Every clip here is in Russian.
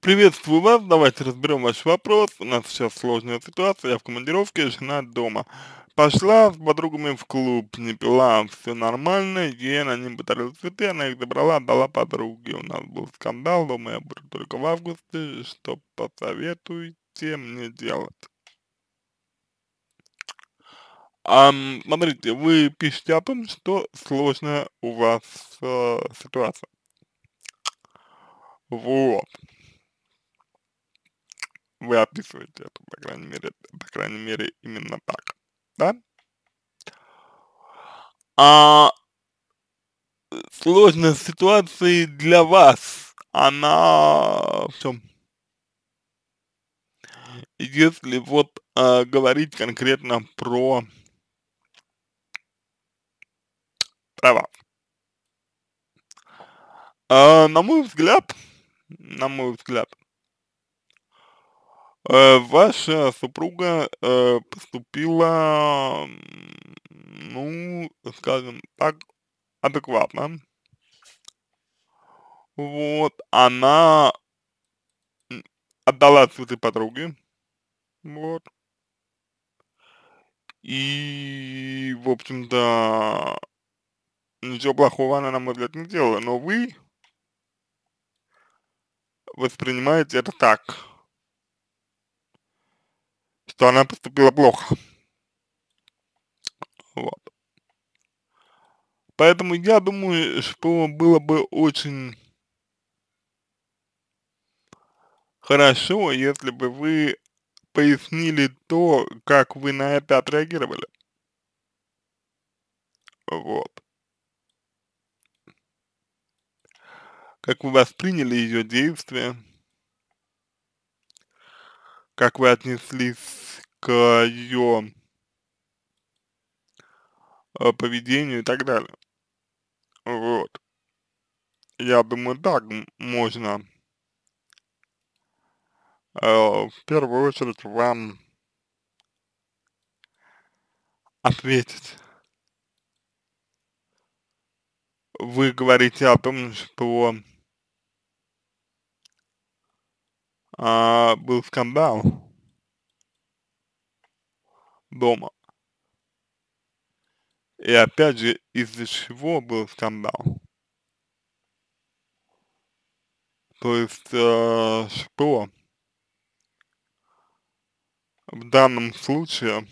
Приветствую вас, давайте разберем ваш вопрос. У нас сейчас сложная ситуация, я в командировке, жена дома. Пошла с подругами в клуб, не пила, все нормально, ей на ним подарил цветы, она их забрала, дала подруге. У нас был скандал, дома я буду только в августе, что посоветуете мне делать? Um, смотрите, вы пишете о том, что сложная у вас э, ситуация. Вот вы описываете это, по крайней мере, по крайней мере, именно так, да? А э, сложность ситуации для вас, она в чем? Если вот э, говорить конкретно про права. Э, на мой взгляд, на мой взгляд, Э, ваша супруга э, поступила, ну, скажем так, адекватно. Вот, она отдала цветы подруге, вот. И, в общем-то, ничего плохого она, на мой взгляд, не делала, но вы воспринимаете это так, что она поступила плохо. Вот. Поэтому я думаю, что было бы очень хорошо, если бы вы пояснили то, как вы на это отреагировали. Вот. Как вы восприняли ее действия как вы отнеслись к ее а, поведению и так далее. Вот. Я думаю, так можно э, в первую очередь вам ответить. Вы говорите о том, что а, был скандал дома. И опять же, из-за чего был скандал? То есть, э, что в данном случае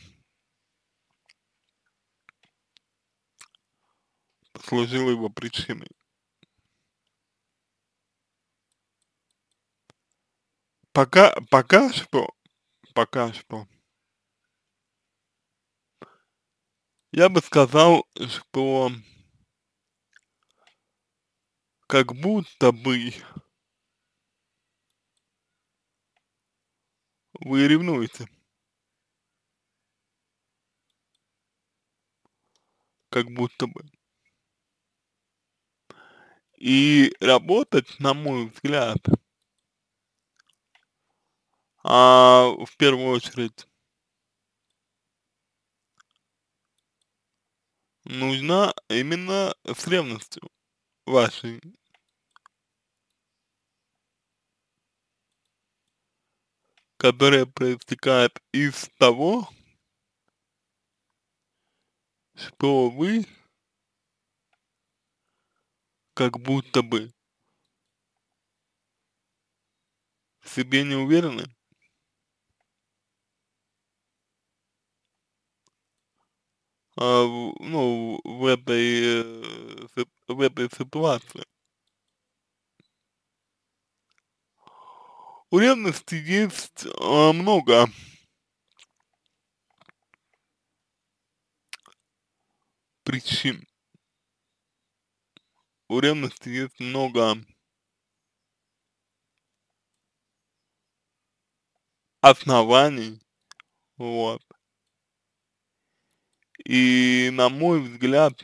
послужило его причиной? Пока, пока что, пока что. Я бы сказал, что как будто бы вы ревнуете. Как будто бы. И работать, на мой взгляд, а, в первую очередь нужна именно с ревностью вашей. которая проистекает из того, что вы как будто бы в себе не уверены. А, ну, в этой, э, в этой ситуации. У ревности есть а, много причин. У ревности есть много оснований, вот. И на мой взгляд,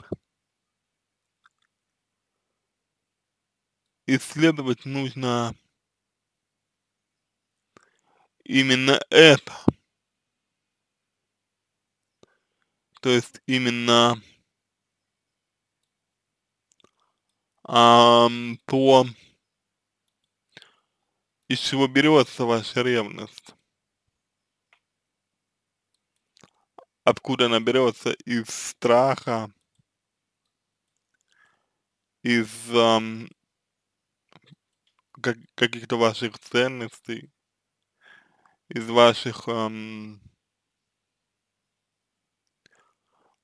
исследовать нужно именно это. То есть именно а, то, из чего берется ваша ревность. откуда она берется из страха, из эм, как, каких-то ваших ценностей, из ваших, эм,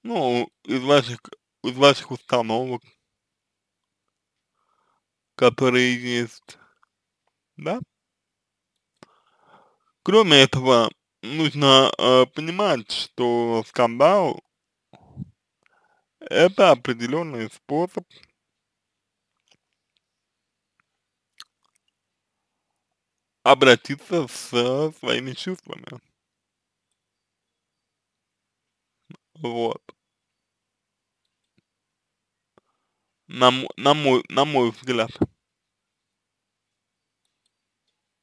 ну, из ваших, из ваших установок, которые есть, да? Кроме этого, нужно э, понимать, что скандал это определенный способ обратиться с своими чувствами. Вот. На, на, мой, на мой взгляд.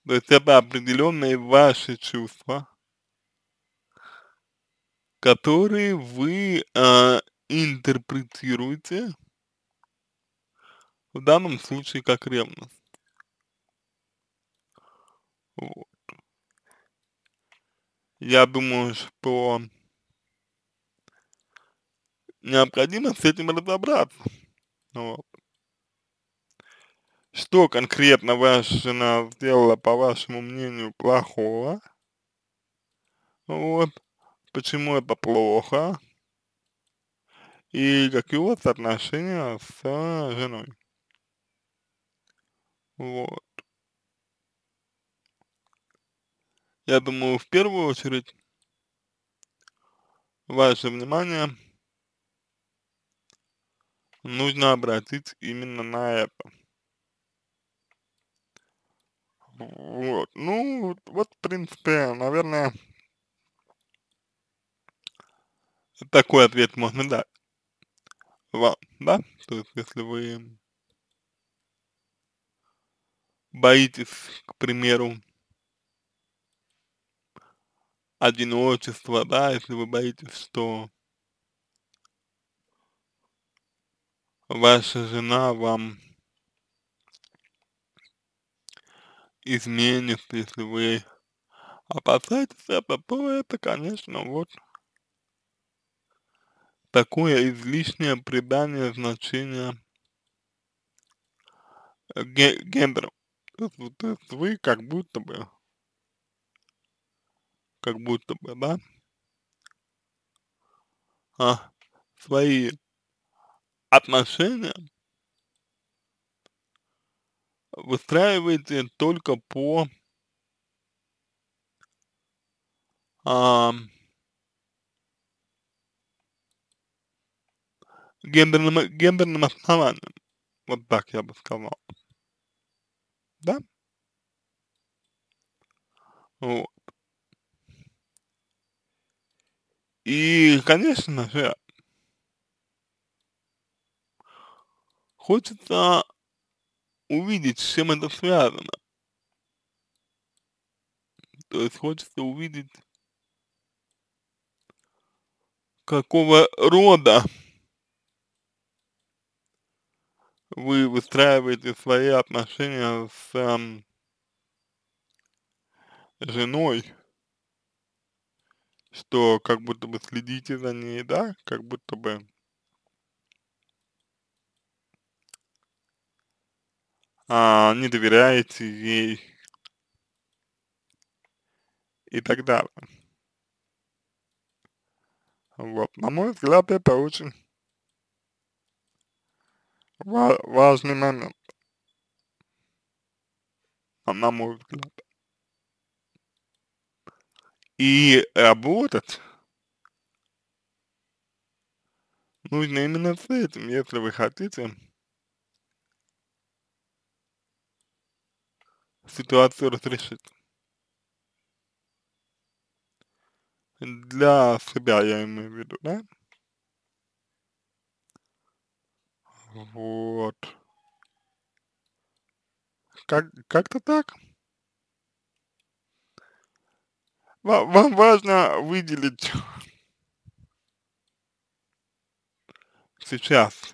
То есть это определенные ваши чувства которые вы э, интерпретируете в данном случае как ревность. Вот. Я думаю, что необходимо с этим разобраться. Вот. Что конкретно ваша жена сделала, по вашему мнению, плохого? Вот почему это плохо и какие у вас отношения с женой. Вот. Я думаю, в первую очередь ваше внимание нужно обратить именно на это. Вот. Ну, вот, в принципе, наверное, Такой ответ можно дать вам, да? То есть, если вы боитесь, к примеру, одиночества, да, если вы боитесь, что ваша жена вам изменит, если вы опасаетесь этого, а то это, конечно, вот такое излишнее придание значения э, гендеру. То есть, то есть вы как будто бы, как будто бы, да, а, свои отношения выстраиваете только по а, гендерным, гендерным основанием. Вот так я бы сказал. Да? Вот. И, конечно же, хочется увидеть, с чем это связано. То есть хочется увидеть, какого рода вы выстраиваете свои отношения с эм, женой, что как будто бы следите за ней, да, как будто бы а, не доверяете ей и так далее. Вот, на мой взгляд, это очень Ва важный момент, а на мой взгляд. И работать э, нужно именно с этим, если вы хотите ситуацию разрешить. Для себя я имею в виду, да? Вот. Как, как-то так. Вам, вам важно выделить сейчас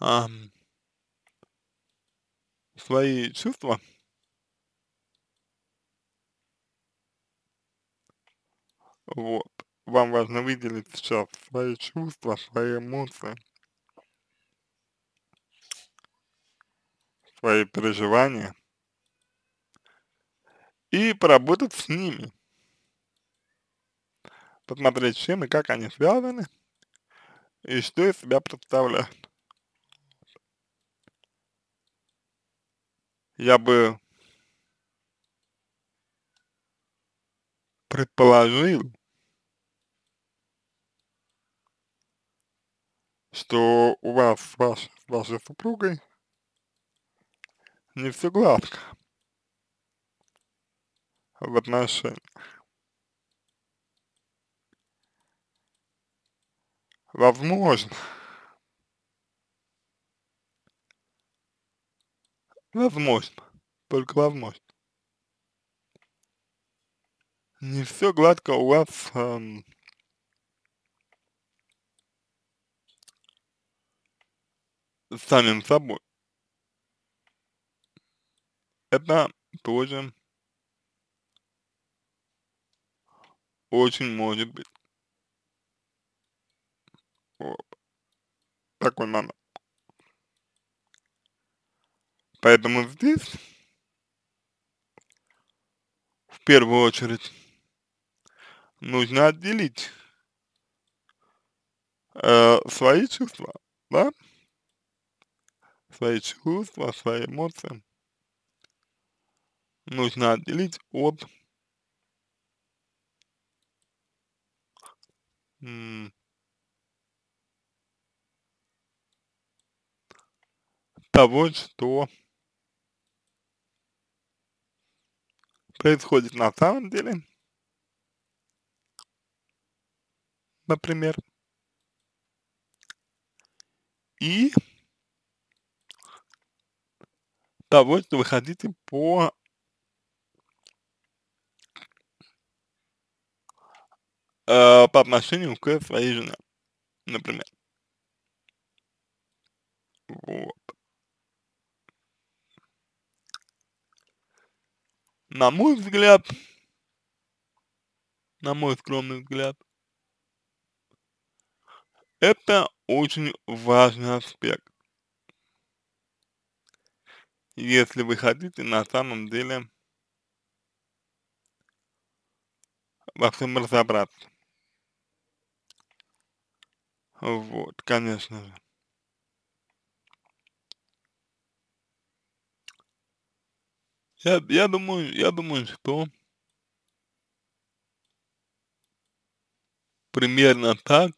а, свои чувства Вот. Вам важно выделить сейчас свои чувства, свои эмоции, свои переживания и поработать с ними. Посмотреть, чем и как они связаны, и что из себя представляют. Я бы предположил, что у вас с ваш, вашей супругой не все гладко в отношениях. Возможно. Возможно. Только возможно. Не все гладко у вас эм, самим собой. Это тоже очень может быть. Вот. Такой момент. Поэтому здесь, в первую очередь, нужно отделить э, свои чувства, да, свои чувства, свои эмоции нужно отделить от того, что происходит на самом деле, например, и того, что вы хотите по э, по отношению к своей жене, например. Вот. На мой взгляд, на мой скромный взгляд, это очень важный аспект если вы хотите на самом деле во всем разобраться. Вот, конечно же. Я, я думаю, я думаю, что примерно так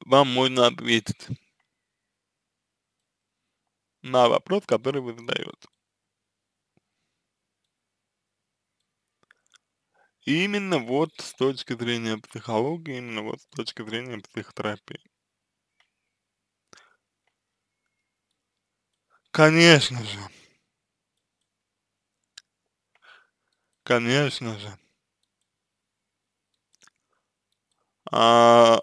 вам можно ответить на вопрос, который вы задаете. именно вот с точки зрения психологии, именно вот с точки зрения психотерапии. Конечно же. Конечно же. А,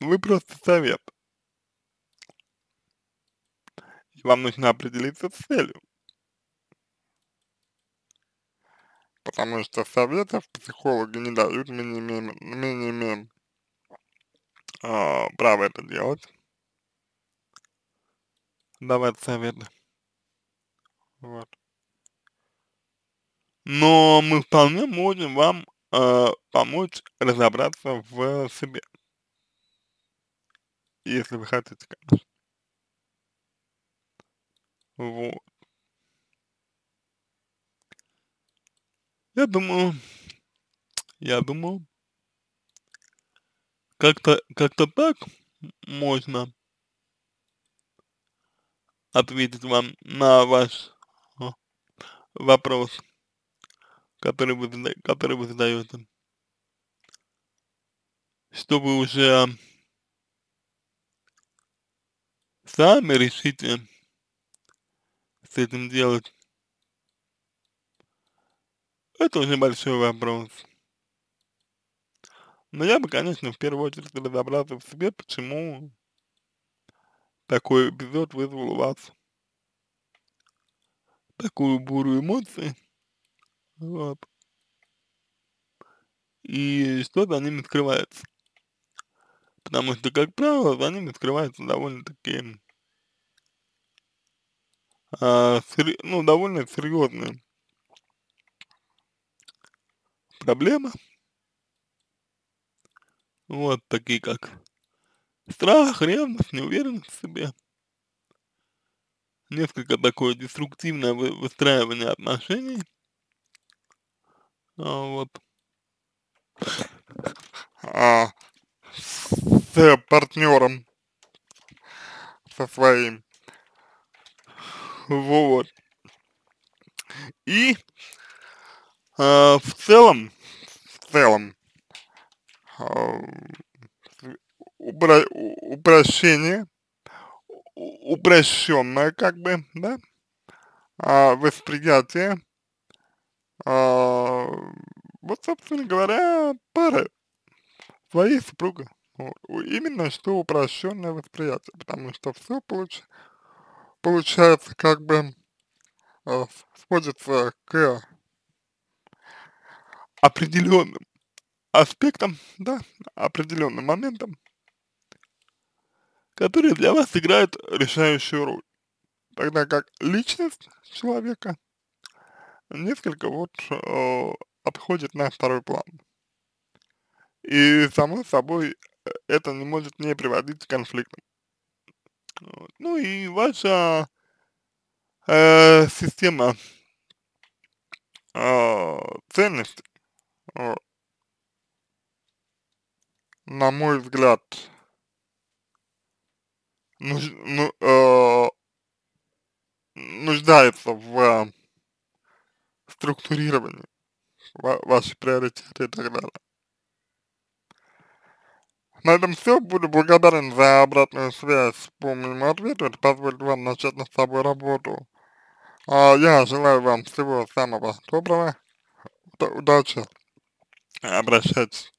вы просто совет вам нужно определиться с целью. Потому что советов психологи не дают, мы не имеем, мы не имеем а, права это делать. Давать советы. Вот. Но мы вполне можем вам э, помочь разобраться в себе. Если вы хотите, конечно. Вот. Я думаю, я думаю, как-то как-то так можно ответить вам на ваш э, вопрос, который вы, который вы задаете. чтобы уже сами решите, с этим делать? Это уже большой вопрос. Но я бы, конечно, в первую очередь разобрался в себе, почему такой эпизод вызвал у вас такую бурю эмоций. Вот. И что за ними скрывается. Потому что, как правило, за ними скрываются довольно-таки а, ну, довольно серьезная проблема. Вот такие как страх, ревность, неуверенность в себе. Несколько такое деструктивное выстраивание отношений. А, вот. А, с партнером со своим. Вот. И э, в целом, в целом, э, упрощение, упрощенное как бы, да, э, восприятие, э, вот, собственно говоря, пары своей супруга. Вот. Именно что упрощенное восприятие, потому что все получ, получается, как бы сходится э, э, к определенным аспектам, да, определенным моментам, которые для вас играют решающую роль. Тогда как личность человека несколько вот э, отходит на второй план. И само собой э, это не может не приводить к конфликтам. Вот. Ну и ваша э, система э, а, ценностей, вот, на мой взгляд, нуж, ну, э, нуждается в структурировании ваши приоритеты и так далее. На этом все. Буду благодарен за обратную связь по моему ответу. Это позволит вам начать над собой работу. А я желаю вам всего самого доброго. Удачи. Обращайтесь.